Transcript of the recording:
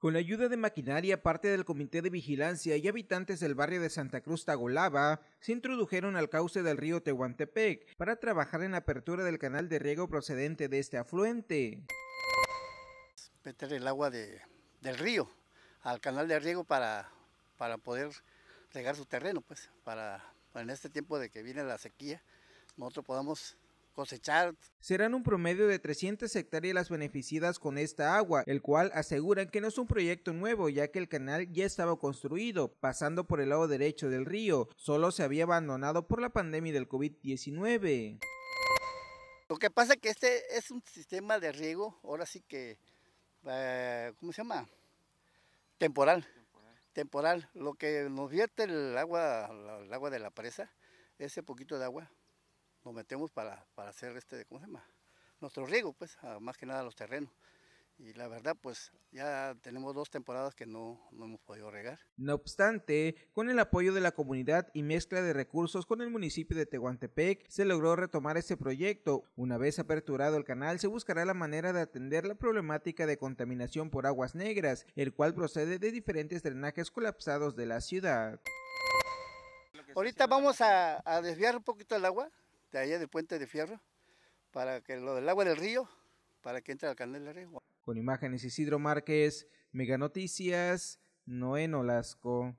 Con la ayuda de maquinaria, parte del Comité de Vigilancia y habitantes del barrio de Santa Cruz Tagolaba se introdujeron al cauce del río Tehuantepec para trabajar en la apertura del canal de riego procedente de este afluente. Meter el agua de, del río al canal de riego para, para poder regar su terreno, pues, para, para en este tiempo de que viene la sequía, nosotros podamos cosechar. Serán un promedio de 300 hectáreas las beneficiadas con esta agua, el cual asegura que no es un proyecto nuevo ya que el canal ya estaba construido, pasando por el lado derecho del río, solo se había abandonado por la pandemia del COVID-19. Lo que pasa es que este es un sistema de riego, ahora sí que, eh, ¿cómo se llama? Temporal. Temporal. Lo que nos vierte el agua, el agua de la presa, ese poquito de agua, nos metemos para, para hacer este, ¿cómo se Nuestro riego, pues, ah, más que nada los terrenos. Y la verdad, pues ya tenemos dos temporadas que no, no, hemos podido regar. No obstante, con el apoyo de la comunidad y mezcla de recursos con el municipio de Tehuantepec, se logró retomar este proyecto. Una vez aperturado el canal, se buscará la manera de atender la problemática de contaminación por aguas negras, el cual procede de diferentes drenajes colapsados de la ciudad. Ahorita vamos a desviar un poquito el agua de allá del puente de fierro, para que lo del agua del río, para que entre al canal del río. Con imágenes Isidro Márquez, Mega Noticias, Noé Nolasco.